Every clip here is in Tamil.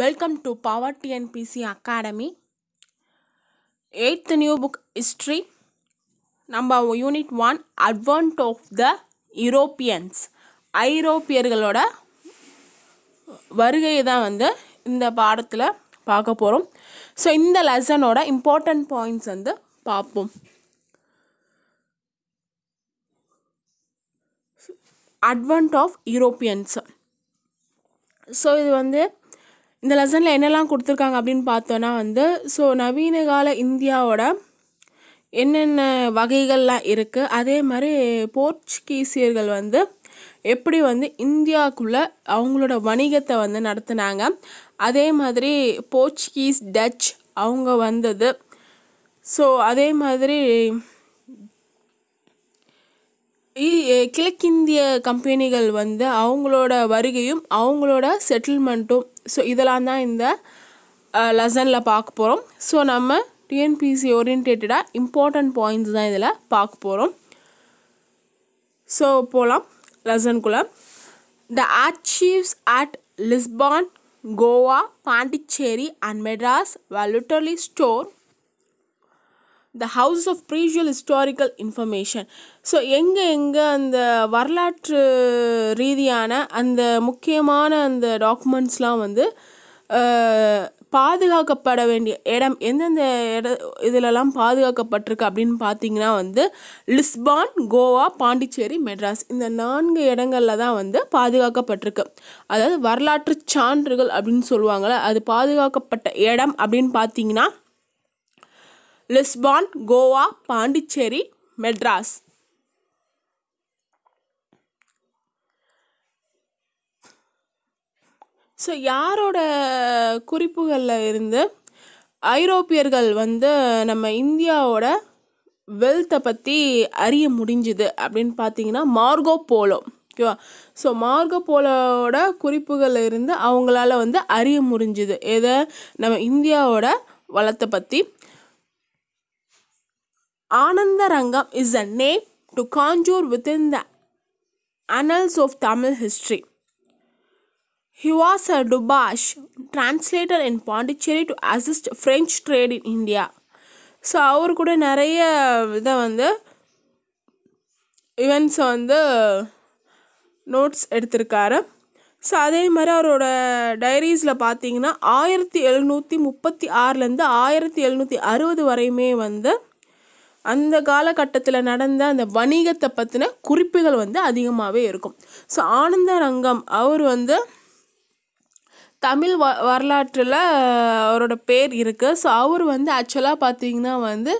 Welcome to power TNPSC academy 8th new book history நம்ம unit one advent of the Europeans ஐரோப்பியர்களோட வருகையை தான் வந்து இந்த பாடத்தில் பார்க்க போகிறோம் ஸோ இந்த லெசனோட இம்பார்ட்டண்ட் பாயிண்ட்ஸ் வந்து பார்ப்போம் அட்வான்ட் ஆஃப் யூரோப்பியன்ஸ் ஸோ இது வந்து இந்த லெசனில் என்னெல்லாம் கொடுத்துருக்காங்க அப்படின்னு பார்த்தோன்னா வந்து ஸோ நவீன கால இந்தியாவோட என்னென்ன வகைகள்லாம் இருக்குது அதே மாதிரி போர்ச்சுகீசியர்கள் வந்து எப்படி வந்து இந்தியாவுக்குள்ளே அவங்களோட வணிகத்தை வந்து நடத்தினாங்க அதே மாதிரி போர்ச்சுகீஸ் டச் அவங்க வந்தது ஸோ அதே மாதிரி கிழக்கிந்திய கம்பெனிகள் வந்து அவங்களோட வருகையும் அவங்களோட செட்டில்மெண்ட்டும் ஸோ இதெல்லாம் தான் இந்த லெசனில் பார்க்க போகிறோம் ஸோ நம்ம டிஎன்பிசி ஓரியன்டேட்டடாக இம்பார்ட்டண்ட் பாயிண்ட்ஸ் தான் இதில் பார்க்க போகிறோம் ஸோ போகலாம் லெசனுக்குள்ளே the archives at Lisbon Goa Pondicherry and Madras were literally store the house of ப்ரீஜுவல் ஹிஸ்டாரிக்கல் இன்ஃபர்மேஷன் ஸோ எங்கே எங்கே அந்த வரலாற்று ரீதியான அந்த முக்கியமான அந்த டாக்குமெண்ட்ஸ்லாம் வந்து பாதுகாக்கப்பட வேண்டிய இடம் எந்தெந்த இட இதிலெல்லாம் பாதுகாக்கப்பட்டிருக்கு அப்படின்னு பார்த்தீங்கன்னா வந்து லிஸ்பான் கோவா பாண்டிச்சேரி மெட்ராஸ் இந்த நான்கு இடங்களில் தான் வந்து பாதுகாக்கப்பட்டிருக்கு அதாவது வரலாற்று சான்றுகள் அப்படின்னு சொல்லுவாங்கள்ல அது பாதுகாக்கப்பட்ட இடம் அப்படின்னு பார்த்தீங்கன்னா லிஸ்பான் கோவா பாண்டிச்சேரி மெட்ராஸ் ஸோ யாரோட குறிப்புகளில் இருந்து ஐரோப்பியர்கள் வந்து நம்ம இந்தியாவோட வெல்த்தை பற்றி அறிய முடிஞ்சுது அப்படின்னு பார்த்தீங்கன்னா மார்கோ போலோ ஓகேவா ஸோ மார்கோ போலோட குறிப்புகளில் இருந்து அவங்களால வந்து அறிய முடிஞ்சுது எதை நம்ம இந்தியாவோட வளத்தை பற்றி Anandarangam is a name to conjure within the annals of Tamil history. He was a Dubash translator in Pondicherry to assist French trade in India. So அவர் கூட நிறைய இதை வந்து ஈவெண்ட்ஸை வந்து நோட்ஸ் எடுத்திருக்காரு ஸோ அதே மாதிரி அவரோட டைரிஸில் பார்த்தீங்கன்னா ஆயிரத்தி எழுநூற்றி முப்பத்தி ஆறுலேருந்து ஆயிரத்தி எழுநூற்றி அறுபது வரையுமே வந்து அந்த காலகட்டத்தில் நடந்த அந்த வணிகத்தை பற்றின குறிப்புகள் வந்து அதிகமாகவே இருக்கும் ஸோ ஆனந்த ரங்கம் அவர் வந்து தமிழ் வ வரலாற்றில் அவரோட பேர் இருக்குது ஸோ அவர் வந்து ஆக்சுவலாக பார்த்தீங்கன்னா வந்து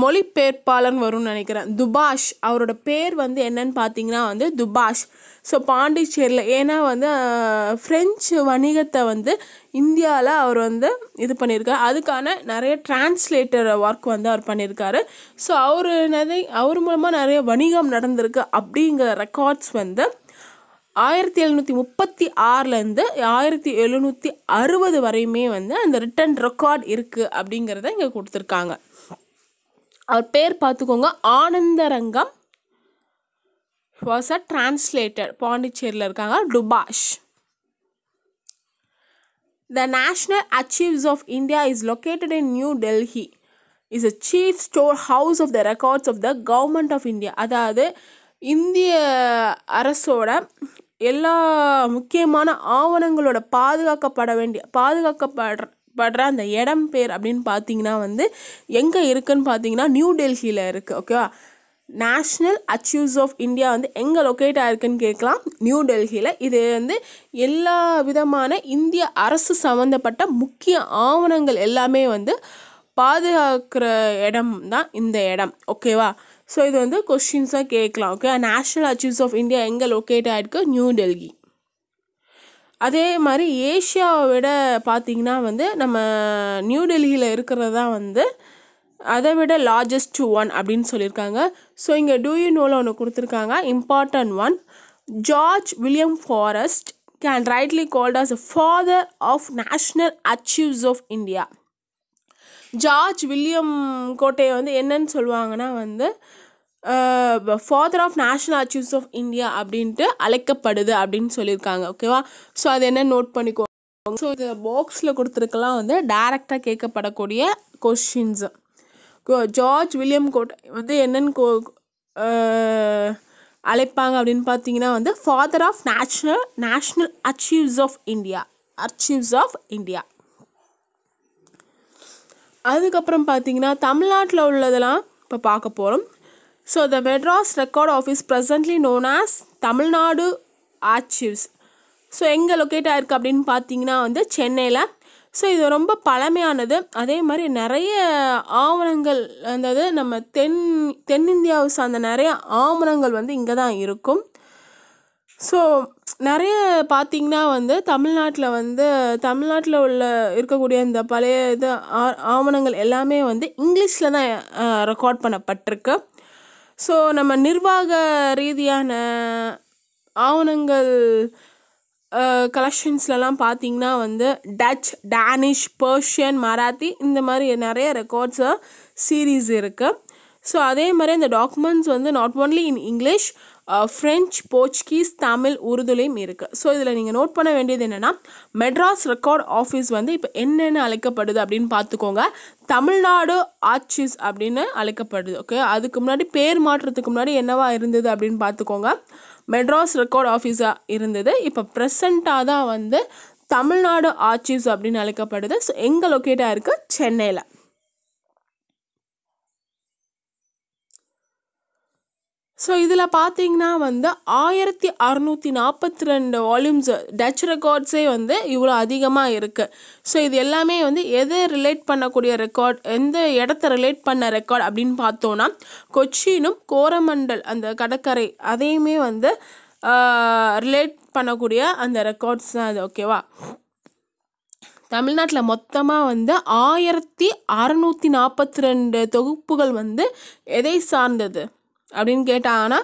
மொழிபெயர்ப்பாளன் வரும்னு நினைக்கிறேன் துபாஷ் அவரோட பேர் வந்து என்னன்னு பார்த்தீங்கன்னா வந்து துபாஷ் ஸோ பாண்டிச்சேரியில் ஏன்னா வந்து ஃப்ரெஞ்சு வணிகத்தை வந்து இந்தியாவில் அவர் வந்து இது பண்ணியிருக்காரு அதுக்கான நிறைய டிரான்ஸ்லேட்டர் ஒர்க் வந்து அவர் பண்ணியிருக்காரு ஸோ அவர் நிறைய அவர் மூலமாக நிறைய வணிகம் நடந்திருக்கு அப்படிங்கிற ரெக்கார்ட்ஸ் வந்து ஆயிரத்தி எழுநூற்றி முப்பத்தி ஆறுலேருந்து ஆயிரத்தி எழுநூற்றி அறுபது வரையுமே வந்து அந்த ரிட்டன் ரெக்கார்ட் இருக்குது அப்படிங்கிறத இங்கே கொடுத்துருக்காங்க அவர் பேர் பார்த்துக்கோங்க ஆனந்தரங்கம் வாஸ் அ டிரான்ஸ்லேட்டர் பாண்டிச்சேரியில் இருக்காங்க dubash the national archives of India is located in New Delhi is a chief store house of the records of the government of India அதாவது இந்திய அரசோட எல்லா முக்கியமான ஆவணங்களோட பாதுகாக்கப்பட வேண்டிய பாதுகாக்கப்படுற படுற அந்த இடம் பேர் அப்படின்னு பார்த்தீங்கன்னா வந்து எங்கே இருக்குதுன்னு பார்த்தீங்கன்னா நியூ டெல்லியில் இருக்குது ஓகேவா நேஷ்னல் அச்சீவ்ஸ் ஆஃப் இந்தியா வந்து எங்கே லொக்கேட் ஆயிருக்குன்னு கேட்கலாம் நியூ டெல்லியில் இது வந்து எல்லா விதமான இந்திய அரசு சம்மந்தப்பட்ட முக்கிய ஆவணங்கள் எல்லாமே வந்து பாதுகாக்கிற இடம் தான் இந்த இடம் ஓகேவா ஸோ இது வந்து கொஷின்ஸாக கேட்கலாம் okay national archives of India எங்கே லொக்கேட் ஆகிருக்கு நியூ டெல்லி அதே மாதிரி ஏஷியாவை விட பார்த்திங்கன்னா வந்து நம்ம நியூ டெல்லியில் இருக்கிறது தான் வந்து அதை விட லார்ஜஸ்ட் டூ ஒன் அப்படின்னு சொல்லியிருக்காங்க ஸோ இங்கே டூயூ நோவில் ஒன்று கொடுத்துருக்காங்க important one George William forest can rightly called as father of national archives of India George William கோட்டையை வந்து என்னன்னு சொல்லுவாங்கன்னா வந்து father of national archives of India அப்படின்ட்டு அழைக்கப்படுது அப்படின்னு சொல்லியிருக்காங்க ஓகேவா ஸோ அது என்ன நோட் பண்ணிக்கோ ஸோ இது பாக்ஸில் கொடுத்துருக்கலாம் வந்து டைரெக்டாக கேட்கப்படக்கூடிய கொஷின்ஸ் ஜார்ஜ் வில்லியம் கோட் வந்து என்னென்னு கோ அழைப்பாங்க அப்படின்னு பார்த்தீங்கன்னா வந்து father of national national archives of India archives of India அதுக்கப்புறம் பார்த்தீங்கன்னா தமிழ்நாட்டில் உள்ளதெல்லாம் இப்போ பார்க்க போகிறோம் so the Madras record office presently known as Tamil Nadu so எங்கே லொக்கேட் ஆயிருக்கு அப்படின்னு பார்த்தீங்கன்னா வந்து சென்னையில் ஸோ இது ரொம்ப பழமையானது அதே மாதிரி நிறைய ஆவணங்கள் அதாவது நம்ம தென் தென்னிந்தியாவை சார்ந்த நிறைய ஆவணங்கள் வந்து இங்கே தான் இருக்கும் ஸோ நிறைய பார்த்திங்கன்னா வந்து தமிழ்நாட்டில் வந்து தமிழ்நாட்டில் உள்ள இருக்கக்கூடிய இந்த பழைய இது ஆ ஆவணங்கள் எல்லாமே வந்து இங்கிலீஷில் தான் ரெக்கார்ட் பண்ணப்பட்டிருக்கு ஸோ நம்ம நிர்வாக ரீதியான ஆவணங்கள் கலெக்ஷன்ஸ்லலாம் பார்த்திங்கன்னா வந்து டச் டேனிஷ் பர்ஷியன் மராத்தி இந்த மாதிரி நிறைய ரெக்கார்ட்ஸாக சீரீஸ் இருக்குது ஸோ அதே மாதிரி இந்த டாக்குமெண்ட்ஸ் வந்து not only in English French Portuguese Tamil உறுதுலையும் இருக்குது ஸோ இதில் நீங்கள் நோட் பண்ண வேண்டியது என்னென்னா மெட்ராஸ் ரெக்கார்ட் ஆஃபீஸ் வந்து இப்போ என்னென்ன அழைக்கப்படுது அப்படின்னு பார்த்துக்கோங்க தமிழ்நாடு ஆட்சிஸ் அப்படின்னு அழைக்கப்படுது ஓகே அதுக்கு முன்னாடி பேர் மாற்றத்துக்கு முன்னாடி என்னவா இருந்தது அப்படின்னு பார்த்துக்கோங்க மெட்ராஸ் ரெக்கார்ட் ஆஃபீஸாக இருந்தது இப்போ ப்ரெசண்ட்டாக தான் வந்து தமிழ்நாடு ஆட்சிஸ் அப்படின்னு அழைக்கப்படுது ஸோ எங்கள் லொக்கேட்டாக இருக்குது சென்னையில் ஸோ இதில் பார்த்தீங்கன்னா வந்து ஆயிரத்தி அறநூற்றி நாற்பத்தி ரெண்டு வால்யூம்ஸ் டச் ரெக்கார்ட்ஸே வந்து இவ்வளோ அதிகமாக இருக்குது ஸோ இது எல்லாமே வந்து எது ரிலேட் பண்ணக்கூடிய ரெக்கார்ட் எந்த இடத்த ரிலேட் பண்ண ரெக்கார்ட் அப்படின்னு பார்த்தோன்னா கொச்சினும் கோரமண்டல் அந்த கடற்கரை அதையுமே வந்து ரிலேட் பண்ணக்கூடிய அந்த ரெக்கார்ட்ஸ் தான் அது ஓகேவா தமிழ்நாட்டில் மொத்தமாக வந்து ஆயிரத்தி அறநூற்றி நாற்பத்தி ரெண்டு தொகுப்புகள் வந்து எதை சார்ந்தது அப்படின்னு கேட்டாங்கன்னா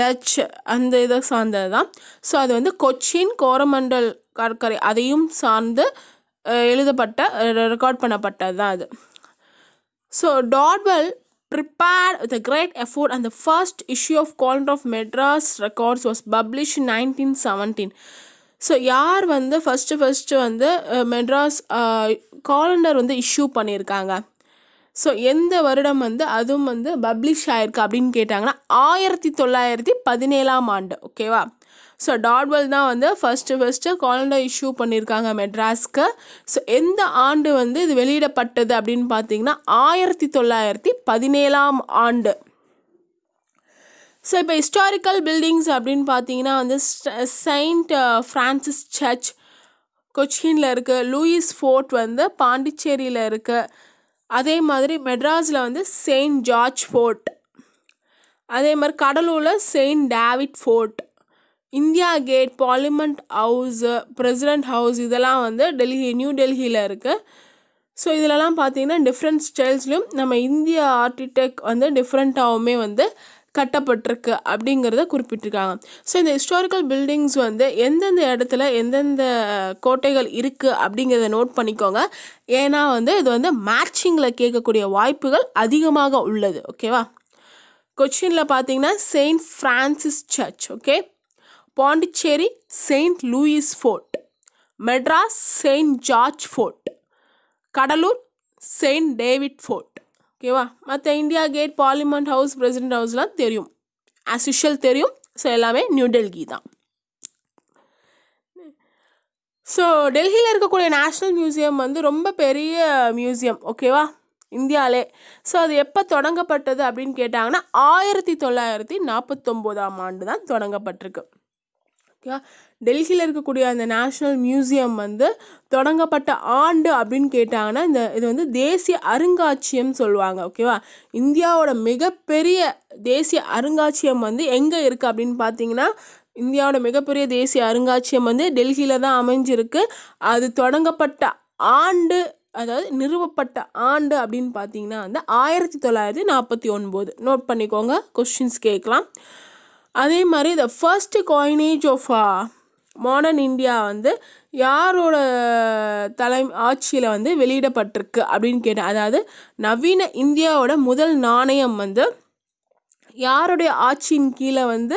டச் அந்த இதை சார்ந்தது தான் ஸோ அது வந்து கொச்சின் கோரமண்டல் கடற்கரை அதையும் சார்ந்து எழுதப்பட்ட ரெக்கார்ட் பண்ணப்பட்டது தான் அது so Dodwell prepare with great effort அந்த first issue of issue of Madras records Madras Records nineteen seventeen so யார் வந்து ஃபஸ்ட்டு ஃபஸ்ட்டு வந்து மெட்ராஸ் காலண்டர் வந்து இஷ்யூ பண்ணியிருக்காங்க ஸோ எந்த வருடம் வந்து அதுவும் வந்து பப்ளிஷ் ஆயிருக்கு அப்படின்னு கேட்டாங்கன்னா ஆயிரத்தி தொள்ளாயிரத்தி பதினேழாம் ஆண்டு ஓகேவா ஸோ டாட்வெல் தான் வந்து ஃபஸ்ட்டு ஃபஸ்ட்டு காலண்டர் இஷ்யூ பண்ணியிருக்காங்க மெட்ராஸ்க்கு ஸோ எந்த ஆண்டு வந்து இது வெளியிடப்பட்டது அப்படின்னு பார்த்தீங்கன்னா ஆயிரத்தி தொள்ளாயிரத்தி பதினேழாம் ஆண்டு ஸோ இப்போ ஹிஸ்டாரிக்கல் பில்டிங்ஸ் அப்படின்னு பார்த்தீங்கன்னா வந்து செயின்ட் ஃப்ரான்சிஸ் சர்ச் கொச்சின்ல இருக்குது லூயிஸ் ஃபோர்ட் வந்து பாண்டிச்சேரியில் இருக்குது அதே மாதிரி மெட்ராஸில் வந்து செயின்ட் ஜார்ஜ் ஃபோர்ட் அதே மாதிரி கடலூரில் saint David fort India gate parliament house president house இதெல்லாம் வந்து டெல்லி நியூ டெல்லியில் இருக்குது ஸோ இதிலலாம் பார்த்தீங்கன்னா டிஃப்ரெண்ட் ஸ்டைல்ஸ்லையும் நம்ம இந்திய ஆர்கிடெக்ட் வந்து டிஃப்ரெண்ட்டாகவுமே வந்து கட்டப்பட்டிருக்கு அப்படிங்கிறத குறிப்பிட்டிருக்காங்க ஸோ இந்த ஹிஸ்டாரிக்கல் பில்டிங்ஸ் வந்து எந்தெந்த இடத்துல எந்தெந்த கோட்டைகள் இருக்குது அப்படிங்கிறத நோட் பண்ணிக்கோங்க ஏன்னா வந்து இது வந்து மேட்சிங்கில் கேட்கக்கூடிய வாய்ப்புகள் அதிகமாக உள்ளது ஓகேவா கொச்சினில் பார்த்தீங்கன்னா saint Francis church okay Pondicherry saint Louis fort Madras saint George fort Cuddalore saint David fort ஓகேவா மற்ற India gate parliament house president ஹவுஸ்லாம் தெரியும் ஆஸ் யூஷுவல் தெரியும் ஸோ எல்லாமே நியூ டெல்லி தான் ஸோ டெல்லியில் இருக்கக்கூடிய நேஷ்னல் மியூசியம் வந்து ரொம்ப பெரிய மியூசியம் ஓகேவா இந்தியாவிலே ஸோ அது எப்போ தொடங்கப்பட்டது அப்படின்னு கேட்டாங்கன்னா ஆயிரத்தி தொள்ளாயிரத்தி நாற்பத்தொம்போதாம் ஆண்டு தான் தொடங்கப்பட்டிருக்கு ஓகேவா டெல்லியில் இருக்கக்கூடிய அந்த நேஷ்னல் மியூசியம் வந்து தொடங்கப்பட்ட ஆண்டு அப்படின்னு கேட்டாங்கன்னா இந்த இது வந்து தேசிய அருங்காட்சியம் சொல்லுவாங்க ஓகேவா இந்தியாவோட மிகப்பெரிய தேசிய அருங்காட்சியம் வந்து எங்கே இருக்குது அப்படின்னு பார்த்தீங்கன்னா இந்தியாவோட மிகப்பெரிய தேசிய அருங்காட்சியம் வந்து டெல்லியில் தான் அமைஞ்சிருக்கு அது தொடங்கப்பட்ட ஆண்டு அதாவது நிறுவப்பட்ட ஆண்டு அப்படின்னு பார்த்தீங்கன்னா வந்து ஆயிரத்தி தொள்ளாயிரத்தி நாற்பத்தி ஒன்பது நோட் பண்ணிக்கோங்க கொஸ்டின்ஸ் கேட்கலாம் அதே மாதிரி the first coinage of modern India வந்து யாரோட தலை ஆட்சியில் வந்து வெளியிடப்பட்டிருக்கு அப்படின்னு கேட்டேன் அதாவது நவீன இந்தியாவோட முதல் நாணயம் வந்து யாருடைய ஆட்சியின் கீழே வந்து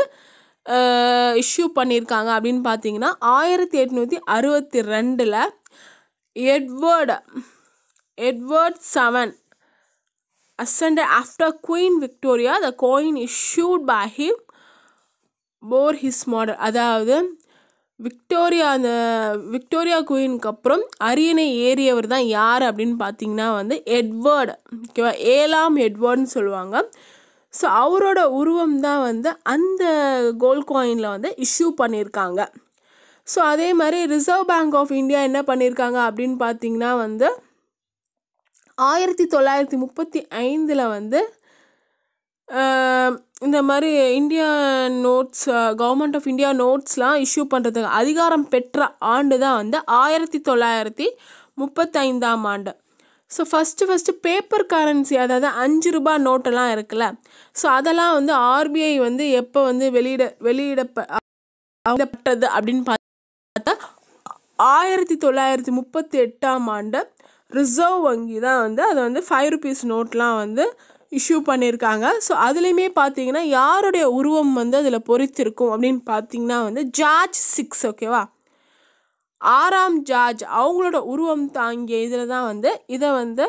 இஷ்யூ பண்ணியிருக்காங்க அப்படின்னு பார்த்தீங்கன்னா ஆயிரத்தி எட்நூற்றி அறுபத்தி ரெண்டில் Edward Edward seven ascend after queen Victoria the coin issued by him bore his model அதாவது விக்டோரியா அந்த விக்டோரியா குயினுக்கு அப்புறம் அரியணை ஏறியவர் தான் யார் அப்படின்னு பார்த்தீங்கன்னா வந்து எட்வர்டு ஓகேவா ஏழாம் எட்வர்டுன்னு சொல்லுவாங்க ஸோ அவரோட உருவம் தான் வந்து அந்த கோல்ட் காயினில் வந்து இஷ்யூ பண்ணியிருக்காங்க ஸோ அதே மாதிரி ரிசர்வ் பேங்க் ஆஃப் இந்தியா என்ன பண்ணியிருக்காங்க அப்படின்னு பார்த்தீங்கன்னா வந்து ஆயிரத்தி தொள்ளாயிரத்தி முப்பத்தி ஐந்தில் வந்து இந்த மாதிரி India notes government of India நோட்ஸ்லாம் இஷ்யூ பண்ணுறதுக்கு அதிகாரம் பெற்ற ஆண்டு தான் வந்து ஆயிரத்தி தொள்ளாயிரத்தி முப்பத்தைந்தாம் ஆண்டு so first first paper currency அதாவது அஞ்சு ரூபா நோட்டெல்லாம் இருக்குல்ல ஸோ அதெல்லாம் வந்து ஆர்பிஐ வந்து எப்போ வந்து வெளியிட வெளியிடப்பட்டது அப்படின்னு பார்த்தா ஆயிரத்தி தொள்ளாயிரத்தி முப்பத்தி எட்டாம் ஆண்டு ரிசர்வ் வங்கி தான் வந்து அதை வந்து ஃபைவ் ருபீஸ் நோட்லாம் வந்து இஷ்யூ பண்ணியிருக்காங்க ஸோ அதுலேயுமே பார்த்தீங்கன்னா யாருடைய உருவம் வந்து அதில் பொறித்திருக்கும் அப்படின்னு பார்த்தீங்கன்னா வந்து ஜார்ஜ் சிக்ஸ் ஓகேவா ஆறாம் ஜார்ஜ் அவங்களோட உருவம் தாங்கிய இதில் தான் வந்து இதை வந்து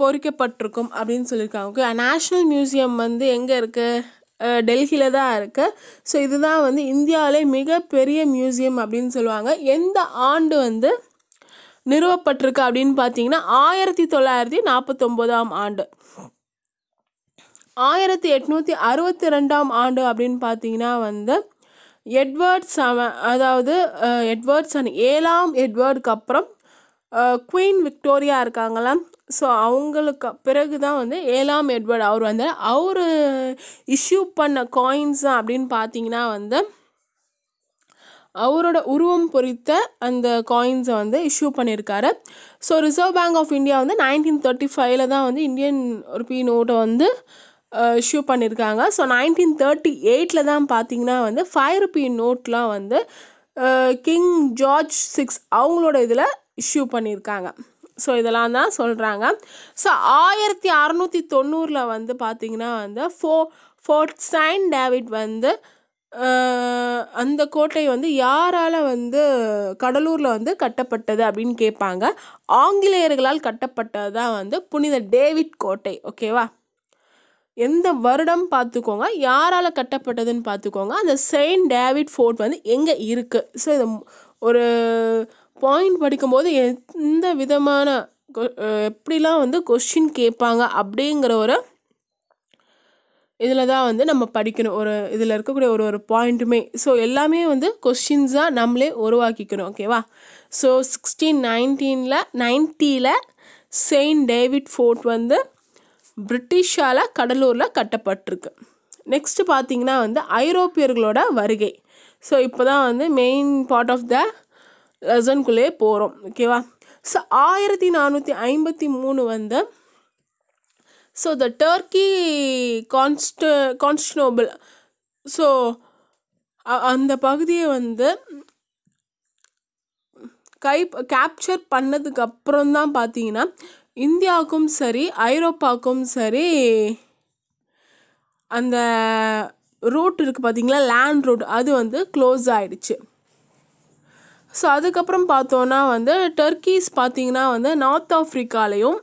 பொறிக்கப்பட்டிருக்கும் அப்படின்னு சொல்லியிருக்காங்க ஓகே நேஷ்னல் மியூசியம் வந்து எங்கே இருக்குது டெல்லியில் தான் இருக்குது ஸோ இதுதான் வந்து இந்தியாவிலே மிகப்பெரிய மியூசியம் அப்படின்னு சொல்லுவாங்க எந்த ஆண்டு வந்து நிறுவப்பட்டிருக்கு அப்படின்னு பார்த்தீங்கன்னா ஆயிரத்தி தொள்ளாயிரத்தி நாற்பத்தொம்போதாம் ஆண்டு ஆயிரத்தி எட்நூற்றி அறுபத்தி ரெண்டாம் ஆண்டு அப்படின்னு பார்த்தீங்கன்னா வந்து எட்வர்ட் செவ அதாவது எட்வர்ட்ஸ் அண்ட் ஏழாம் எட்வர்டுக்கு அப்புறம் குவீன் விக்டோரியா இருக்காங்களா ஸோ அவங்களுக்கு பிறகு தான் வந்து ஏழாம் எட்வர்ட் அவர் வந்து அவர் இஷ்யூ பண்ண காயின்ஸ் அப்படின்னு பார்த்தீங்கன்னா வந்து அவரோட உருவம் பொறித்த அந்த காயின்ஸை வந்து இஷ்யூ பண்ணியிருக்காரு so reserve bank of India வந்து நைன்டீன் தேர்ட்டி ஃபைவ்ல தான் வந்து இந்தியன் ருபி நோட்டை வந்து இஷ்யூ பண்ணியிருக்காங்க ஸோ நைன்டீன் தேர்ட்டி எயிட்டில் தான் பார்த்தீங்கன்னா வந்து ஃபைவ் ருபி நோட்லாம் வந்து கிங் ஜார்ஜ் சிக்ஸ் அவங்களோட இதில் இஷ்யூ பண்ணியிருக்காங்க ஸோ இதெல்லாம் தான் சொல்கிறாங்க ஸோ ஆயிரத்தி அறநூற்றி தொண்ணூறில் வந்து பார்த்திங்கன்னா வந்து ஃபோ ஃபோர்ட் சைன் டேவிட் வந்து அந்த கோட்டை வந்து யாரால் வந்து கடலூரில் வந்து கட்டப்பட்டது அப்படின்னு கேட்பாங்க ஆங்கிலேயர்களால் கட்டப்பட்டது தான் வந்து புனித டேவிட் கோட்டை ஓகேவா எந்த வருடம் பார்த்துக்கோங்க யாரால் கட்டப்பட்டதுன்னு பார்த்துக்கோங்க அந்த செயின்ட் டேவிட் ஃபோர்ட் வந்து எங்கே இருக்குது ஸோ இது ஒரு பாயிண்ட் படிக்கும்போது எந்த விதமான எப்படிலாம் வந்து கொஷின் கேட்பாங்க அப்படிங்கிற ஒரு இதில் தான் வந்து நம்ம படிக்கணும் ஒரு இதில் இருக்கக்கூடிய ஒரு ஒரு பாயிண்ட்டுமே ஸோ எல்லாமே வந்து கொஸ்டின்ஸாக நம்மளே உருவாக்கிக்கணும் ஓகேவா ஸோ சிக்ஸ்டீன் நைன்டீனில் நைன்ட்டியில் செயின்ட் டேவிட் ஃபோர்ட் வந்து பிரிட்டிஷால் கடலூரில் கட்டப்பட்டிருக்கு நெக்ஸ்ட்டு பார்த்திங்கன்னா வந்து ஐரோப்பியர்களோட வருகை ஸோ இப்போ தான் வந்து மெயின் பார்ட் ஆஃப் த லெசன்குள்ளேயே போகிறோம் ஓகேவா ஸோ ஆயிரத்தி நானூற்றி ஐம்பத்தி மூணு வந்து ஸோ த டர்க்கி கான்ஸ்ட கான்ஸ்டனோபிள் ஸோ அந்த பகுதியை வந்து கை கேப்சர் பண்ணதுக்கு அப்புறம் தான் பார்த்தீங்கன்னா இந்தியாவுக்கும் சரி ஐரோப்பாவுக்கும் சரி அந்த ரூட் இருக்குது பார்த்தீங்களா லேண்ட் ரூட் அது வந்து க்ளோஸ் ஆகிடுச்சு ஸோ அதுக்கப்புறம் பார்த்தோன்னா வந்து டர்க்கீஸ் பார்த்திங்கன்னா வந்து நார்த் ஆஃப்ரிக்காலையும்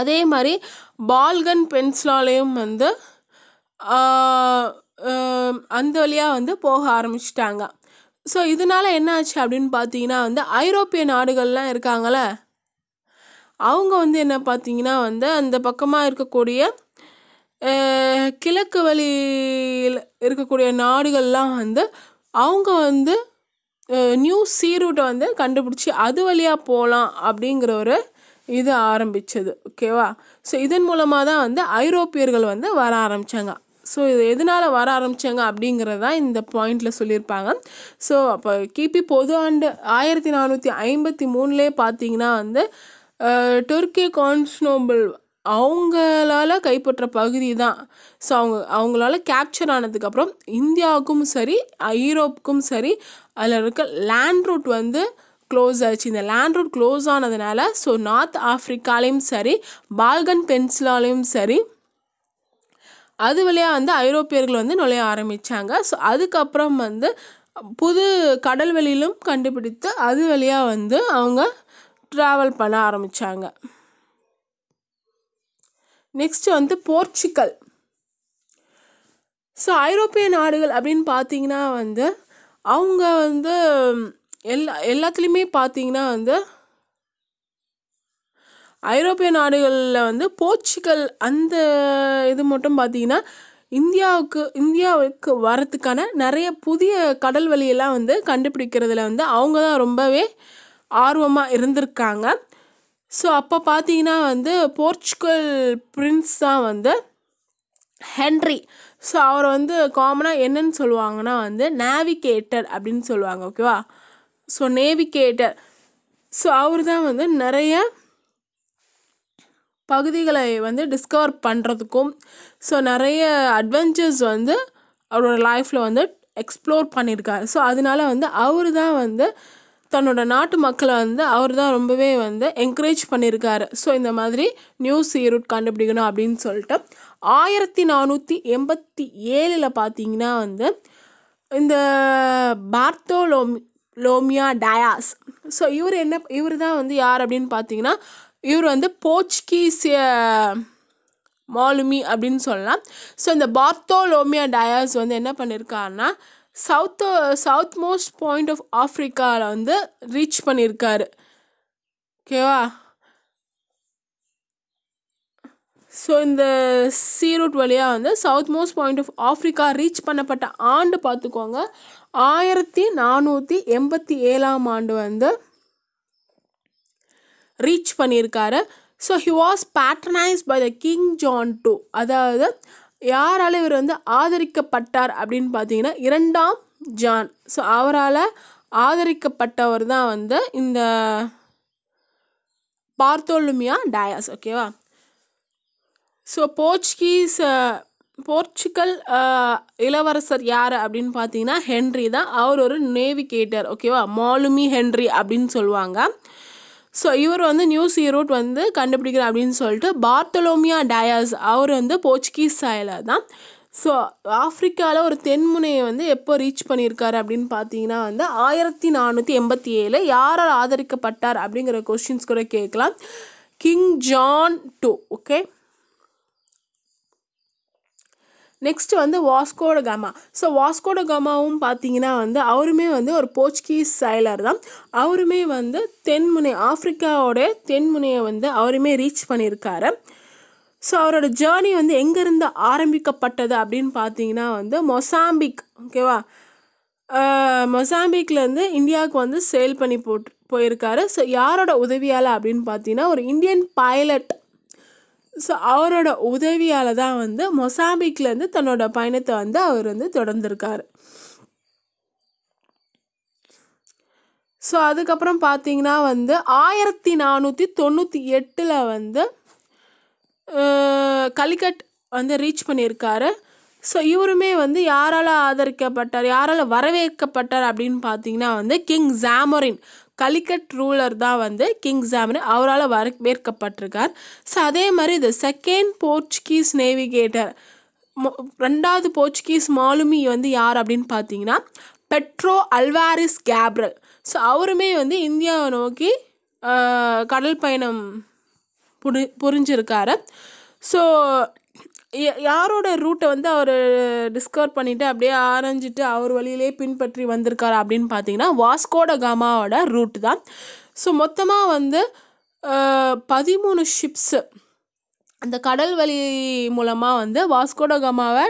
அதே மாதிரி பால்கன் பென்சிலாலேயும் வந்து அந்த வழியாக வந்து போக ஆரம்பிச்சிட்டாங்க ஸோ இதனால் என்ன ஆச்சு அப்படின்னு பார்த்தீங்கன்னா வந்து ஐரோப்பிய நாடுகள்லாம் இருக்காங்கள அவங்க வந்து என்ன பார்த்தீங்கன்னா வந்து அந்த பக்கமாக இருக்கக்கூடிய கிழக்கு வழியில் இருக்கக்கூடிய நாடுகள்லாம் வந்து அவங்க வந்து நியூ சீரூட்டை வந்து கண்டுபிடிச்சி அது வழியாக போகலாம் அப்படிங்கிற ஒரு இது ஆரம்பித்தது ஓகேவா ஸோ இதன் மூலமாக தான் வந்து ஐரோப்பியர்கள் வந்து வர ஆரம்பித்தாங்க ஸோ இது எதனால் வர ஆரம்பித்தாங்க அப்படிங்கிறது தான் இந்த பாயிண்டில் சொல்லியிருப்பாங்க ஸோ அப்போ கிபி பொது ஆண்டு ஆயிரத்தி நானூற்றி ஐம்பத்தி மூணுலேயே பார்த்தீங்கன்னா வந்து டொர்க்கி கான்ஸ்னோபிள் அவங்களால கைப்பற்ற பகுதி தான் ஸோ அவங்க அவங்களால கேப்சர் ஆனதுக்கப்புறம் இந்தியாவுக்கும் சரி ஐரோப்புக்கும் சரி அதில் இருக்க லேண்ட் ரூட் வந்து க்ளோஸ் ஆச்சு இந்த லேண்ட் ரூட் க்ளோஸ் ஆனதுனால ஸோ நார்த் ஆஃப்ரிக்காலையும் சரி பால்கன் பென்சிலாலையும் சரி அது வழியாக வந்து ஐரோப்பியர்கள் வந்து நுழைய ஆரம்பித்தாங்க ஸோ அதுக்கப்புறம் வந்து புது கடல்வெளியிலும் கண்டுபிடித்து அது வழியாக வந்து அவங்க ட்ராவல் பண்ண ஆரம்பித்தாங்க நெக்ஸ்ட் வந்து போர்ச்சுக்கல் ஸோ ஐரோப்பிய நாடுகள் அப்படின்னு பார்த்தீங்கன்னா வந்து அவங்க வந்து எல்லா எல்லாத்துலேயுமே பார்த்தீங்கன்னா வந்து ஐரோப்பிய நாடுகளில் வந்து போர்ச்சுகல் அந்த இது மட்டும் பார்த்தீங்கன்னா இந்தியாவுக்கு இந்தியாவுக்கு வரத்துக்கான நிறைய புதிய கடல் வழியெல்லாம் வந்து கண்டுபிடிக்கிறதுல வந்து அவங்க தான் ரொம்பவே ஆர்வமாக இருந்திருக்காங்க ஸோ அப்போ பார்த்தீங்கன்னா வந்து போர்ச்சுகல் பிரின்ஸ் தான் வந்து ஹென்ரி ஸோ அவரை வந்து காமனாக என்னன்னு சொல்லுவாங்கன்னா வந்து நேவிகேட்டர் அப்படின்னு சொல்லுவாங்க ஓகேவா ஸோ நேவிகேட்டர் ஸோ அவர் தான் வந்து நிறைய பகுதிகளை வந்து டிஸ்கவர் பண்ணுறதுக்கும் ஸோ நிறைய அட்வென்ச்சர்ஸ் வந்து அவரோட லைஃப்பில் வந்து எக்ஸ்ப்ளோர் பண்ணியிருக்காரு ஸோ அதனால வந்து அவர் தான் வந்து தன்னோட நாட்டு மக்களை வந்து அவர் தான் ரொம்பவே வந்து என்கரேஜ் பண்ணியிருக்காரு ஸோ இந்த மாதிரி நியூ சீரூட் கண்டுபிடிக்கணும் அப்படின்னு சொல்லிட்டு ஆயிரத்தி நானூற்றி எண்பத்தி ஏழில் பார்த்தீங்கன்னா வந்து இந்த பார்த்தோலோமி லோமியா டயாஸ் ஸோ இவர் என்ன இவர் தான் வந்து யார் அப்படின்னு பார்த்தீங்கன்னா இவர் வந்து போர்ச்சுகீஸிய மாலுமி அப்படின்னு சொல்லலாம் ஸோ இந்த பார்த்தோலோமியா டயாஸ் வந்து என்ன பண்ணியிருக்காருன்னா south south most point of ஆஃப்ரிக்காவில் வந்து ரீச் பண்ணியிருக்காரு ஓகேவா ஸோ இந்த சீரூட் வழியாக வந்து south most point of Africa reach பண்ணப்பட்ட ஆண்டு பார்த்துக்கோங்க ஆயிரத்தி நானூற்றி எண்பத்தி ஏழாம் ஆண்டு வந்து ரீச் பண்ணியிருக்காரு so he was patronised by the king John two அதாவது யாரால் இவர் வந்து ஆதரிக்கப்பட்டார் அப்படின்னு பார்த்தீங்கன்னா இரண்டாம் ஜான் ஸோ அவரால் ஆதரிக்கப்பட்டவர் தான் வந்து இந்த பார்த்தோலுமியா டயாஸ் ஓகேவா ஸோ போர்ச்சுகீஸ் போர்ச்சுகல் இளவரசர் யார் அப்படின்னு பார்த்தீங்கன்னா ஹென்ரி தான் அவர் ஒரு நேவிகேட்டர் ஓகேவா மாலுமி ஹென்ரி அப்படின்னு சொல்லுவாங்க ஸோ இவர் வந்து நியூஸ் ஈரோட் வந்து கண்டுபிடிக்கிறார் அப்படின்னு சொல்லிட்டு பார்த்தலோமியா டயாஸ் அவர் வந்து போர்ச்சுகீஸ் சாயில் தான் ஸோ ஆஃப்ரிக்காவில் ஒரு தென்முனையை வந்து எப்போ ரீச் பண்ணியிருக்காரு அப்படின்னு பார்த்தீங்கன்னா வந்து ஆயிரத்தி நானூற்றி எண்பத்தி ஏழு யாரால் ஆதரிக்கப்பட்டார் அப்படிங்கிற கொஸ்டின்ஸ் கூட கேட்கலாம் king John two okay next வந்து வாஸ்கோட கமா ஸோ வாஸ்கோட கமாவும் பார்த்தீங்கன்னா வந்து அவருமே வந்து ஒரு போர்ச்சுகீஸ் சைலர் தான் அவருமே வந்து தென்முனை ஆஃப்ரிக்காவோட தென்முனையை வந்து அவருமே ரீச் பண்ணியிருக்காரு ஸோ அவரோட ஜேர்னி வந்து எங்கேருந்து ஆரம்பிக்கப்பட்டது அப்படின்னு பார்த்தீங்கன்னா வந்து மொசாம்பிக் ஓகேவா மொசாம்பிக்லேருந்து இந்தியாவுக்கு வந்து சேல் பண்ணி போட்டு போயிருக்காரு ஸோ யாரோட உதவியால் அப்படின்னு பார்த்தீங்கன்னா ஒரு இந்தியன் பைலட் ஸோ அவரோட உதவியால் தான் வந்து மொசாம்பிக்லேருந்து தன்னோட பயணத்தை வந்து அவர் வந்து தொடர்ந்துருக்கார் ஸோ அதுக்கப்புறம் பார்த்தீங்கன்னா வந்து ஆயிரத்தி நானூற்றி தொண்ணூற்றி எட்டில் வந்து கலிக்கட் வந்து ரீச் பண்ணியிருக்காரு ஸோ இவருமே வந்து யாரால் ஆதரிக்கப்பட்டார் யாரால் வரவேற்கப்பட்டார் அப்படின்னு பார்த்தீங்கன்னா வந்து கிங் ஜாமரின் கலிக்கட் ரூலர் தான் வந்து கிங் ஜாமனு அவரால் வரவேற்கப்பட்டிருக்கார் ஸோ அதே மாதிரி இந்த செகண்ட் போர்ச்சுகீஸ் நேவிகேட்டர் ரெண்டாவது போர்ச்சுகீஸ் மாலுமி வந்து யார் அப்படின்னு பார்த்தீங்கன்னா பெட்ரோ அல்வாரிஸ் கேப்ரல் ஸோ அவருமே வந்து இந்தியாவை நோக்கி கடல் பயணம் புரி புரிஞ்சிருக்காரு ஸோ யாரோட ரூட்டை வந்து அவர் டிஸ்கவர் பண்ணிவிட்டு அப்படியே ஆரஞ்சிட்டு அவர் வழியிலே பின்பற்றி வந்திருக்காரு அப்படின்னு பார்த்தீங்கன்னா வாஸ்கோட காமாவோட ரூட் தான் ஸோ மொத்தமாக வந்து பதிமூணு ஷிப்ஸு அந்த கடல் வழி மூலமாக வந்து வாஸ்கோட காமாவை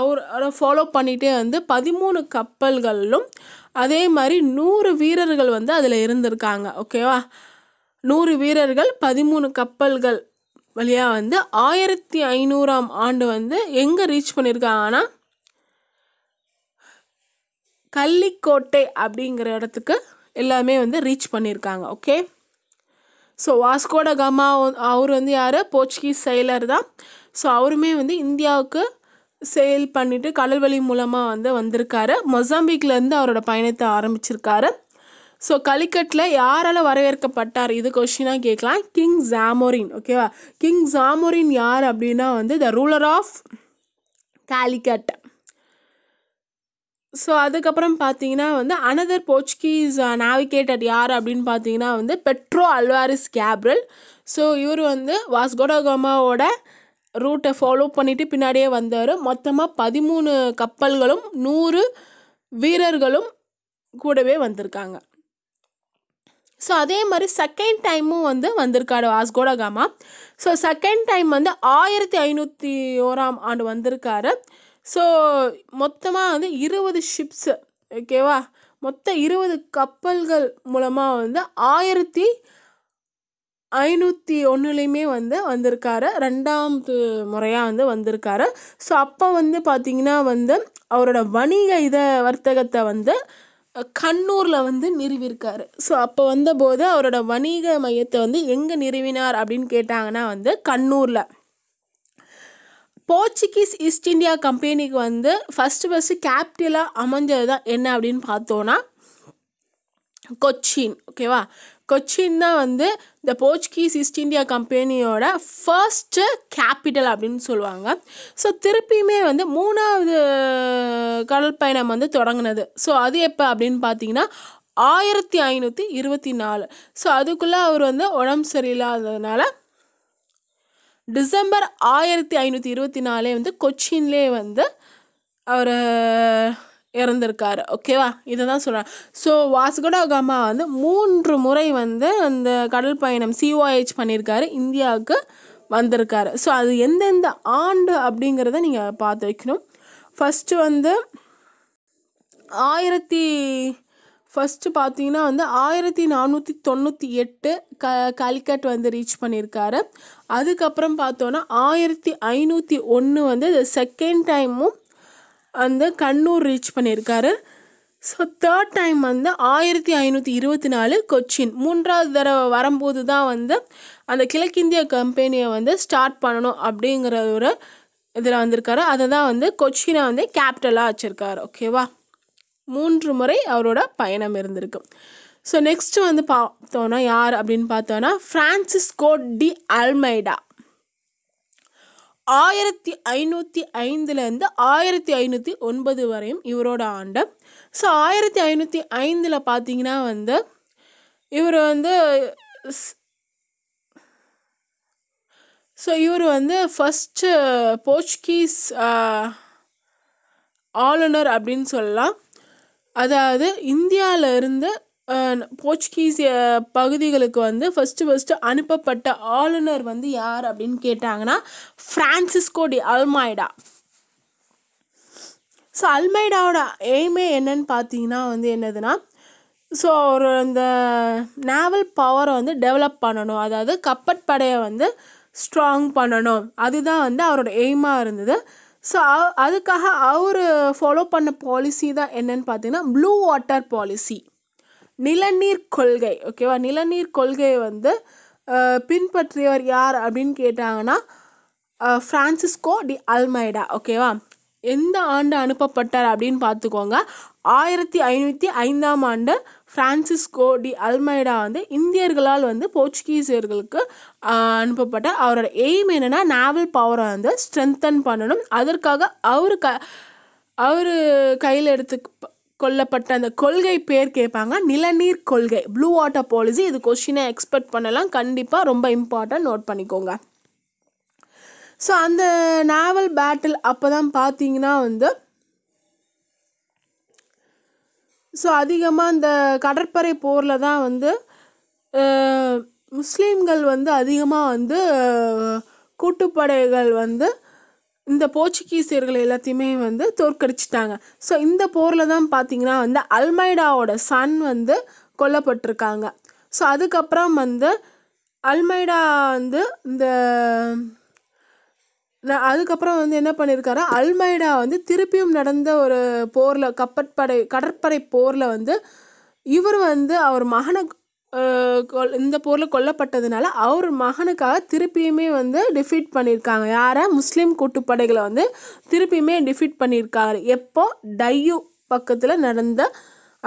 அவர் ஃபாலோ பண்ணிகிட்டே வந்து பதிமூணு கப்பல்களிலும் அதே மாதிரி நூறு வீரர்கள் வந்து அதில் இருந்திருக்காங்க ஓகேவா நூறு வீரர்கள் பதிமூணு கப்பல்கள் வழியாக வந்து ஆயிரத்தி ஐநூறாம் ஆண்டு வந்து எங்கே ரீச் பண்ணியிருக்காங்கன்னா கள்ளிக்கோட்டை அப்படிங்கிற இடத்துக்கு எல்லாமே வந்து ரீச் பண்ணியிருக்காங்க ஓகே ஸோ வாஸ்கோட கமா அவர் வந்து யார் போர்ச்சுகீஸ் செயலர் தான் ஸோ அவருமே வந்து இந்தியாவுக்கு சேல் பண்ணிவிட்டு கடல் வழி மூலமாக வந்து வந்திருக்காரு மொசாம்பிக்லேருந்து அவரோட பயணத்தை ஆரம்பிச்சிருக்காரு ஸோ கலிக்கட்டில் யாரால் வரவேற்கப்பட்டார் இது கொஷினாக கேட்கலாம் கிங் ஜாமோரின் ஓகேவா கிங் ஜாமோரின் யார் அப்படின்னா வந்து the ruler of Calicut so அதுக்கப்புறம் பார்த்தீங்கன்னா வந்து அனதர் போர்ச்சுகீஸ் நாவிகேட்டர் யார் அப்படின்னு பார்த்தீங்கன்னா வந்து பெட்ரோ அல்வாரிஸ் கேப்ரல் ஸோ இவர் வந்து வாஸ்கோடோகமாவோட ரூட்டை ஃபாலோ பண்ணிவிட்டு பின்னாடியே வந்தார் மொத்தமாக பதிமூணு கப்பல்களும் நூறு வீரர்களும் கூடவே வந்திருக்காங்க ஸோ அதே மாதிரி செகண்ட் டைமும் வந்து வந்திருக்காரு Vasco da Gama so second time வந்து ஆயிரத்தி ஐநூற்றி ஓராம் ஆண்டு வந்திருக்காரு ஸோ மொத்தமாக வந்து இருபது ஷிப்ஸு ஓகேவா மொத்த இருபது கப்பல்கள் மூலமாக வந்து ஆயிரத்தி ஐநூற்றி ஒன்றுலேயுமே வந்து வந்திருக்காரு ரெண்டாவது முறையாக வந்து வந்திருக்காரு ஸோ அப்போ வந்து பார்த்திங்கன்னா வந்து அவரோட வணிக இதை வர்த்தகத்தை வந்து கண்ணூரில் வந்து நிறுவியிருக்காரு ஸோ அப்போ வந்தபோது அவரோட வணிக மையத்தை வந்து எங்கே நிறுவினார் அப்படின்னு கேட்டாங்கன்னா வந்து கண்ணூரில் போர்ச்சுகீஸ் ஈஸ்ட் இந்தியா கம்பெனிக்கு வந்து ஃபஸ்ட்டு ஃபஸ்ட்டு கேபிட்டலாக அமைஞ்சது தான் என்ன அப்படின்னு பார்த்தோன்னா கொச்சின் ஓகேவா கொச்சின் தான் வந்து இந்த போர்ச்சுகீஸ் ஈஸ்ட் இந்தியா கம்பெனியோட ஃபர்ஸ்ட்டு கேபிட்டல் அப்படின்னு சொல்லுவாங்க ஸோ திருப்பியுமே வந்து மூணாவது கடல் பயணம் வந்து தொடங்கினது ஸோ அது எப்போ அப்படின்னு பார்த்தீங்கன்னா ஆயிரத்தி ஐநூற்றி இருபத்தி நாலு ஸோ அதுக்குள்ளே அவர் வந்து உடம்பு சரியில்லாததுனால டிசம்பர் ஆயிரத்தி ஐநூற்றி இருபத்தி நாலே வந்து கொச்சின்லே வந்து அவர் இறந்துருக்காரு ஓகேவா இதை தான் சொல்கிறேன் ஸோ வாசுகடா கமா வந்து மூன்று முறை வந்து அந்த கடல் பயணம் சிஓஹெச் பண்ணியிருக்காரு இந்தியாவுக்கு வந்திருக்காரு ஸோ அது எந்தெந்த ஆண்டு அப்படிங்கிறத நீங்கள் பார்த்து வைக்கணும் ஃபஸ்ட்டு வந்து ஆயிரத்தி ஃபஸ்ட்டு பார்த்தீங்கன்னா வந்து ஆயிரத்தி நானூற்றி தொண்ணூற்றி எட்டு க கல்கட் வந்து ரீச் பண்ணியிருக்காரு அதுக்கப்புறம் பார்த்தோன்னா ஆயிரத்தி ஐநூற்றி ஒன்று வந்து செகண்ட் டைமும் வந்து கண்ணூர் ரீச் பண்ணியிருக்காரு ஸோ தேர்ட் டைம் வந்து ஆயிரத்தி ஐநூற்றி இருபத்தி நாலு கொச்சின் மூன்றாவது தடவை வரும்போது தான் வந்து அந்த கிழக்கிந்திய கம்பெனியை வந்து ஸ்டார்ட் பண்ணணும் அப்படிங்கிற ஒரு இதில் வந்திருக்காரு அதை தான் வந்து கொச்சினை வந்து கேபிட்டலாக வச்சுருக்காரு ஓகேவா மூன்று முறை அவரோட பயணம் இருந்திருக்கு ஸோ நெக்ஸ்ட்டு வந்து பார்த்தோன்னா யார் அப்படின்னு பார்த்தோன்னா ஃப்ரான்சிஸ்கோ டி அல்மைடா ஆயிரத்தி ஐநூற்றி ஐந்துலேருந்து ஆயிரத்தி ஐநூற்றி ஒன்பது வரையும் இவரோட ஆண்டு ஸோ ஆயிரத்தி ஐநூற்றி ஐந்தில் பார்த்தீங்கன்னா வந்து இவர் வந்து ஸோ இவர் வந்து ஃபஸ்ட்டு போர்ச்சுகீஸ் ஆளுநர் அப்படின்னு சொல்லலாம் அதாவது இந்தியாவிலேருந்து போர்ச்சுகீஸ் பகுதிகளுக்கு வந்து ஃபஸ்ட்டு ஃபஸ்ட்டு அனுப்பப்பட்ட ஆளுநர் வந்து யார் அப்படின்னு கேட்டாங்கன்னா ஃப்ரான்சிஸ்கோ டி அல்மைடா ஸோ அல்மைடாவோட எய்மே என்னன்னு பார்த்தீங்கன்னா வந்து என்னதுன்னா ஸோ ஒரு அந்த நேவல் பவரை வந்து டெவலப் பண்ணணும் அதாவது கப்பற்படையை வந்து ஸ்ட்ராங் பண்ணணும் அதுதான் வந்து அவரோட எய்மாக இருந்தது ஸோ அதுக்காக அவர் ஃபாலோ பண்ண பாலிசி தான் என்னன்னு பார்த்தீங்கன்னா ப்ளூ வாட்டர் பாலிசி நிலநீர் கொள்கை ஓகேவா நிலநீர் கொள்கையை வந்து பின்பற்றியவர் யார் அப்படின்னு கேட்டாங்கன்னா ஃப்ரான்சிஸ்கோ டி அல்மைடா ஓகேவா எந்த ஆண்டு அனுப்பப்பட்டார் அப்படின்னு பார்த்துக்கோங்க ஆயிரத்தி ஐநூற்றி ஐந்தாம் ஆண்டு ஃப்ரான்சிஸ்கோ டி அல்மைடா வந்து இந்தியர்களால் வந்து போர்ச்சுகீசியர்களுக்கு அனுப்பப்பட்ட அவரோட எய்ம் என்னென்னா நாவல் பவரை வந்து ஸ்ட்ரென்தன் பண்ணணும் அதற்காக அவர் க அவர் கையில் எடுத்து கொல்லப்பட்ட அந்த கொள்கை பேர் கேட்பாங்க நிலநீர் கொள்கை ப்ளூ வாட்டர் பாலிசி இது கொஷினை எக்ஸ்பெக்ட் பண்ணலாம் கண்டிப்பாக ரொம்ப இம்பார்ட்டன்ட் நோட் பண்ணிக்கோங்க ஸோ அந்த நாவல் பேட்டில் அப்போ தான் பார்த்தீங்கன்னா வந்து ஸோ அதிகமாக அந்த கடற்படை போரில் தான் வந்து முஸ்லீம்கள் வந்து அதிகமாக வந்து கூட்டுப்படைகள் வந்து இந்த போர்ச்சுகீசியர்கள் எல்லாத்தையுமே வந்து தோற்கடிச்சிட்டாங்க ஸோ இந்த போரில் தான் பார்த்தீங்கன்னா வந்து அல்மைடாவோட சன் வந்து கொல்லப்பட்டிருக்காங்க ஸோ அதுக்கப்புறம் வந்து அல்மைடா வந்து இந்த அதுக்கப்புறம் வந்து என்ன பண்ணியிருக்காரு அல்மைடா வந்து திருப்பியும் நடந்த ஒரு போரில் கப்பற்படை கடற்படை போரில் வந்து இவர் வந்து அவர் மகனை இந்த போரில் கொல்லப்பட்டதுனால அவர் மகனுக்காக திருப்பியுமே வந்து டிஃபீட் பண்ணியிருக்காங்க யாரை முஸ்லீம் கூட்டுப்படைகளை வந்து திருப்பியுமே டிஃபீட் பண்ணியிருக்காரு எப்போ டையூ பக்கத்தில் நடந்த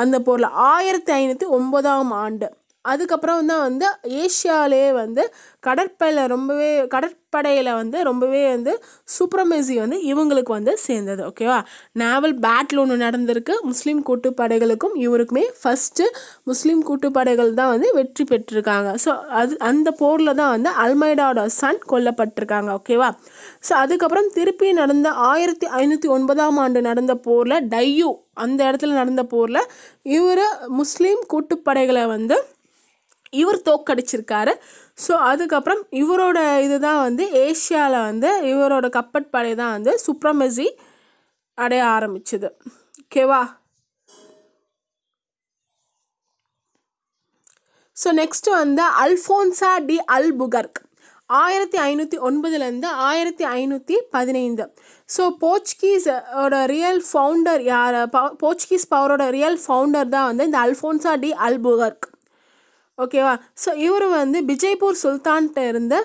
அந்த போரில் ஆயிரத்தி ஐநூற்றி ஒன்பதாம் ஆண்டு அதுக்கப்புறம் தான் வந்து ஏஷியாவிலே வந்து கடற்படையில் ரொம்பவே கடற்படையில் வந்து ரொம்பவே வந்து சூப்ரமேசி வந்து இவங்களுக்கு வந்து சேர்ந்தது ஓகேவா நாவல் பேட்டில் ஒன்று நடந்திருக்கு முஸ்லீம் கூட்டுப்படைகளுக்கும் இவருக்குமே ஃபஸ்ட்டு முஸ்லீம் கூட்டுப்படைகள் தான் வந்து வெற்றி பெற்றிருக்காங்க ஸோ அது அந்த போரில் தான் வந்து அல்மைடாவோட சன் கொல்லப்பட்டிருக்காங்க ஓகேவா ஸோ அதுக்கப்புறம் திருப்பி நடந்த ஆயிரத்தி ஐநூற்றி ஒன்பதாம் ஆண்டு நடந்த போரில் டையூ அந்த இடத்துல நடந்த போரில் இவர் முஸ்லீம் கூட்டுப்படைகளை வந்து இவர் தோக்கடிச்சிருக்காரு ஸோ அதுக்கப்புறம் இவரோட இது தான் வந்து ஏஷியாவில் வந்து இவரோட படை தான் வந்து சுப்ரமசி அடைய ஆரம்பிச்சுது ஓகேவா ஸோ நெக்ஸ்ட் வந்து அல்ஃபோன்சா டி அல் புகர்க் ஆயிரத்தி ஐநூற்றி ஒன்பதுலேருந்து ஆயிரத்தி ஐநூற்றி பதினைந்து ஸோ போர்ச்சுகீஸோட ரியல் ஃபவுண்டர் யார் போர்ச்சுகீஸ் பவரோட ரியல் ஃபவுண்டர் தான் வந்து இந்த அல்ஃபோன்சா டி அல்புகர்க் ஓகேவா ஸோ இவர் வந்து விஜய்பூர் சுல்தான்கிட்ட இருந்த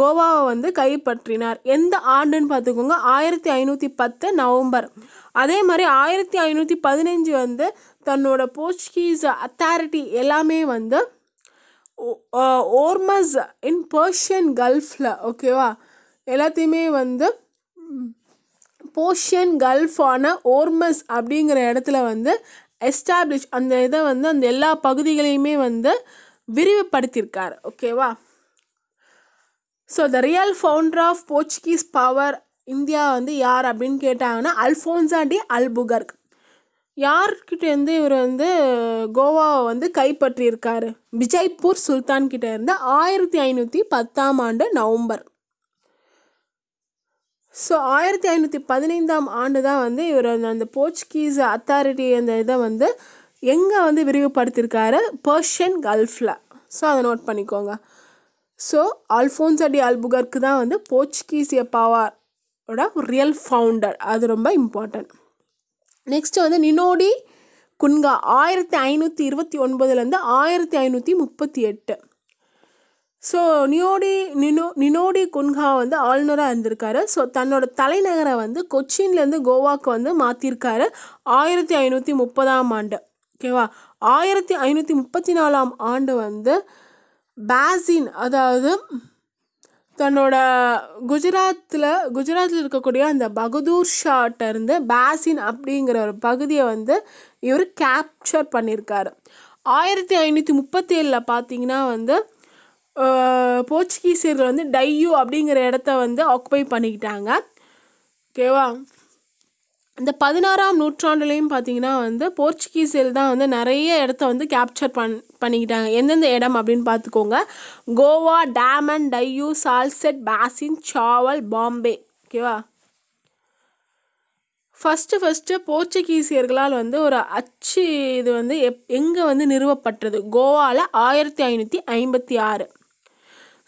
கோவாவை வந்து கைப்பற்றினார் எந்த ஆண்டுன்னு பார்த்துக்கோங்க ஆயிரத்தி ஐநூற்றி பத்து நவம்பர் அதே மாதிரி ஆயிரத்தி ஐநூற்றி பதினஞ்சு வந்து தன்னோட போர்ச்சுகீஸ் அத்தாரிட்டி எல்லாமே வந்து ஓர்மஸ் இன் பர்ஷியன் கல்ஃபில் ஓகேவா எல்லாத்தையுமே வந்து போர்ஷியன் கல்ஃபான ஓர்மஸ் அப்படிங்கிற இடத்துல வந்து எஸ்டாப்ளிஷ் அந்த இதை வந்து அந்த எல்லா பகுதிகளையுமே வந்து விரிவுபடுத்தியிருக்கார் ஓகேவா so the real founder of Portuguese power India வந்து யார் அப்படின்னு கேட்டாங்கன்னா அல்ஃபோன்சா டி அல்புகர்க் யார்கிட்டேருந்து இவர் வந்து கோவாவை வந்து கைப்பற்றியிருக்காரு விஜய்பூர் சுல்தான் இருந்து ஆயிரத்தி ஐநூற்றி பத்தாம் ஆண்டு நவம்பர் ஸோ ஆயிரத்தி ஐநூற்றி பதினைந்தாம் ஆண்டு தான் வந்து இவர் அந்த போர்ச்சுகீஸ் அத்தாரிட்டி அந்த இதை வந்து எங்கே வந்து விரிவுபடுத்தியிருக்காரு பர்ஷியன் கல்ஃபில் ஸோ அதை நோட் பண்ணிக்கோங்க ஸோ அல்ஃபோன்ஸ் அடி ஆல்புகர்க்கு தான் வந்து போர்ச்சுகீசிய பாவாரோட ரியல் ஃபவுண்டர் அது ரொம்ப இம்பார்ட்டன்ட் நெக்ஸ்ட்டு வந்து நினோடி குன்கா ஆயிரத்தி ஐநூற்றி இருபத்தி ஒன்பதுலேருந்து ஆயிரத்தி ஐநூற்றி முப்பத்தி எட்டு ஸோ நியோடி நினோ நினோடி குன்ஹா வந்து ஆளுநராக இருந்திருக்காரு ஸோ தன்னோட தலைநகரை வந்து கொச்சின்லேருந்து கோவாவுக்கு வந்து மாற்றிருக்காரு ஆயிரத்தி ஐநூற்றி முப்பதாம் ஆண்டு ஓகேவா ஆயிரத்தி ஐநூற்றி முப்பத்தி நாலாம் ஆண்டு வந்து பேசின் அதாவது தன்னோட குஜராத்தில் குஜராத்தில் இருக்கக்கூடிய அந்த பகதூர் இருந்து பேசின் அப்படிங்கிற ஒரு பகுதியை வந்து இவர் கேப்சர் பண்ணியிருக்காரு ஆயிரத்தி ஐநூற்றி முப்பத்தி ஏழில் பார்த்தீங்கன்னா வந்து போர்ச்சுகீசியர்கள் வந்து டையூ அப்படிங்கிற இடத்த வந்து ஆக்குபை பண்ணிக்கிட்டாங்க ஓகேவா இந்த பதினாறாம் நூற்றாண்டுலேயும் பார்த்தீங்கன்னா வந்து போர்ச்சுகீஸில் தான் வந்து நிறைய இடத்த வந்து கேப்சர் பண் பண்ணிக்கிட்டாங்க எந்தெந்த இடம் அப்படின்னு பார்த்துக்கோங்க கோவா டேமன் டையூ சால்செட் பேசின் சாவல் பாம்பே ஓகேவா ஃபஸ்ட்டு ஃபஸ்ட்டு போர்ச்சுகீசியர்களால் வந்து ஒரு அச்சு இது வந்து எப் எங்கே வந்து நிறுவப்பட்டது கோவாவில் ஆயிரத்தி ஐநூற்றி ஐம்பத்தி ஆறு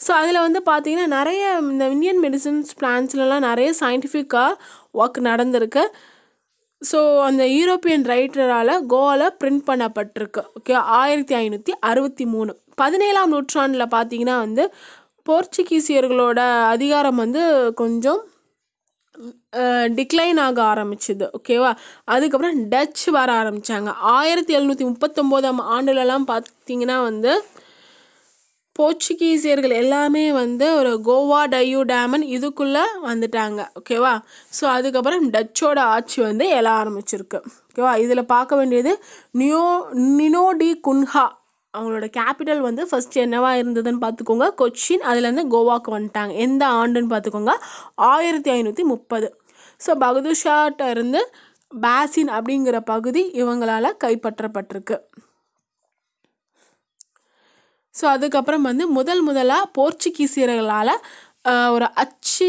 ஸோ அதில் வந்து பார்த்திங்கன்னா நிறைய இந்த இந்தியன் மெடிசன்ஸ் பிளான்ஸ்லலாம் நிறைய சயின்டிஃபிக்காக ஒர்க் நடந்திருக்கு ஸோ அந்த யூரோப்பியன் ரைட்டரால் கோவில் பிரிண்ட் பண்ணப்பட்டிருக்கு ஓகே ஆயிரத்தி ஐநூற்றி அறுபத்தி மூணு பதினேழாம் நூற்றாண்டில் பார்த்தீங்கன்னா வந்து போர்ச்சுகீசியர்களோட அதிகாரம் வந்து கொஞ்சம் டிக்ளைன் ஆக ஆரம்பிச்சுது ஓகேவா அதுக்கப்புறம் டச் வர ஆரம்பித்தாங்க ஆயிரத்தி எழுநூற்றி முப்பத்தொம்போதாம் ஆண்டுலலாம் பார்த்திங்கன்னா வந்து போர்ச்சுகீசியர்கள் எல்லாமே வந்து ஒரு கோவா டையூ டேமன் இதுக்குள்ளே வந்துட்டாங்க ஓகேவா ஸோ அதுக்கப்புறம் டச்சோட ஆட்சி வந்து எழ ஆரம்பிச்சிருக்கு ஓகேவா இதில் பார்க்க வேண்டியது நியோ நினோடி குன்ஹா அவங்களோட கேபிட்டல் வந்து ஃபஸ்ட் என்னவா இருந்ததுன்னு பார்த்துக்கோங்க கொச்சின் அதுலேருந்து கோவாவுக்கு வந்துட்டாங்க எந்த ஆண்டுன்னு பார்த்துக்கோங்க ஆயிரத்தி ஐநூற்றி முப்பது ஸோ பகதூர்ஷாட்ட இருந்து பேசின் அப்படிங்கிற பகுதி இவங்களால் கைப்பற்றப்பட்டிருக்கு ஸோ அதுக்கப்புறம் வந்து முதல் முதலாக போர்ச்சுகீசியர்களால் ஒரு அச்சு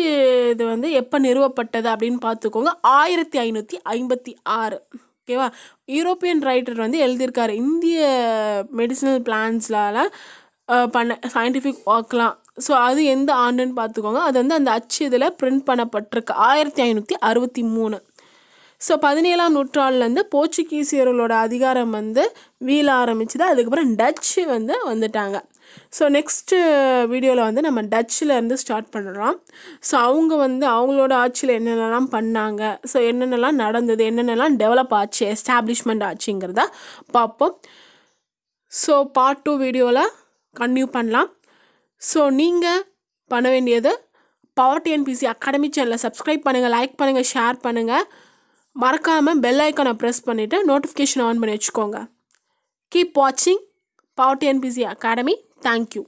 இது வந்து எப்போ நிறுவப்பட்டது அப்படின்னு பார்த்துக்கோங்க ஆயிரத்தி ஐநூற்றி ஐம்பத்தி ஆறு ஓகேவா யூரோப்பியன் ரைட்டர் வந்து எழுதியிருக்காரு இந்திய மெடிசினல் பிளான்ஸ்லால் பண்ண சயின்டிஃபிக் ஒர்க்லாம் ஸோ அது எந்த ஆண்டுன்னு பார்த்துக்கோங்க அது வந்து அந்த அச்சு இதில் பிரிண்ட் பண்ணப்பட்டிருக்கு ஆயிரத்தி ஐநூற்றி அறுபத்தி மூணு ஸோ பதினேழாம் நூற்றாண்டுலேருந்து போர்ச்சுகீசியர்களோட அதிகாரம் வந்து வீழ ஆரம்பிச்சுது அதுக்கப்புறம் டச்சு வந்து வந்துட்டாங்க ஸோ நெக்ஸ்ட்டு வீடியோவில் வந்து நம்ம டச்சில் இருந்து ஸ்டார்ட் பண்ணுறோம் ஸோ அவங்க வந்து அவங்களோட ஆட்சியில் என்னென்னலாம் பண்ணாங்க ஸோ என்னென்னலாம் நடந்தது என்னென்னலாம் டெவலப் ஆச்சு எஸ்டாப்ளிஷ்மெண்ட் ஆச்சுங்கிறத பார்ப்போம் ஸோ பார்ட் டூ வீடியோவில் கன்டினியூ பண்ணலாம் ஸோ நீங்கள் பண்ண வேண்டியது பவர்டி என்பிசி அகாடமி சேனலை சப்ஸ்கிரைப் பண்ணுங்கள் லைக் பண்ணுங்கள் ஷேர் பண்ணுங்கள் மறக்காமல் பெல் ஐக்கானை ப்ரெஸ் பண்ணிவிட்டு நோட்டிஃபிகேஷன் ஆன் பண்ணி வச்சுக்கோங்க கீப் வாட்சிங் அண்ட் டிஎன்பிசி அகாடமி தேங்க்யூ